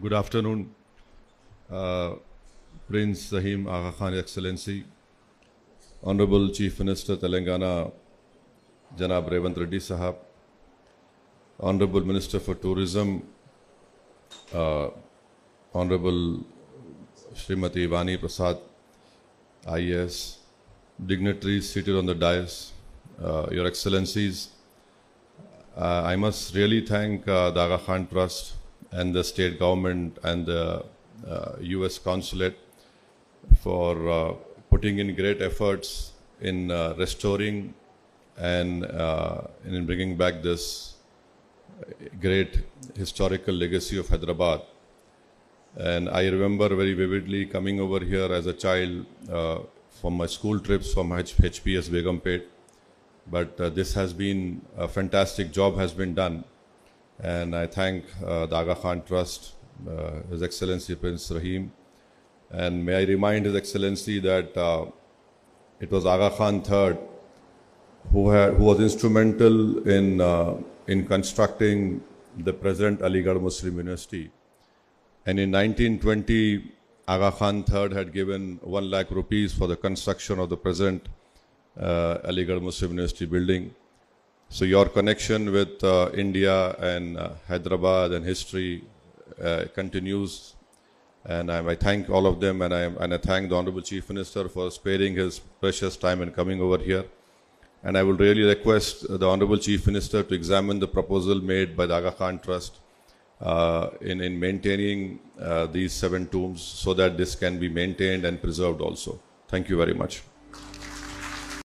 Good afternoon, uh, Prince Zahim Aga Khan, Excellency, Honorable Chief Minister Telangana, Janab Revant Reddy Sahab, Honorable Minister for Tourism, uh, Honorable Srimati Vani Prasad, IAS, dignitaries seated on the dais, uh, Your Excellencies, I must really thank the Aga Khan Trust and the state government and the uh, U.S. consulate for uh, putting in great efforts in uh, restoring and, uh, in bringing back this great historical legacy of Hyderabad. And I remember very vividly coming over here as a child uh, from my school trips from H HPS Begumpet. But uh, this has been a fantastic job has been done and I thank uh, the Aga Khan Trust, uh, His Excellency Prince Rahim. And may I remind His Excellency that uh, it was Aga Khan III who, had, who was instrumental in, uh, in constructing the present Aligarh Muslim University. And in 1920, Aga Khan III had given 1 lakh rupees for the construction of the present uh, Aligarh Muslim University building. So your connection with uh, India and uh, Hyderabad and history uh, continues. And I, I, thank all of them, and I, and I thank the Honorable Chief Minister for sparing his precious time and coming over here. And I will really request the Honorable Chief Minister to examine the proposal made by the Aga Khan Trust uh, in, in maintaining uh, these seven tombs so that this can be maintained and preserved also. Thank you very much.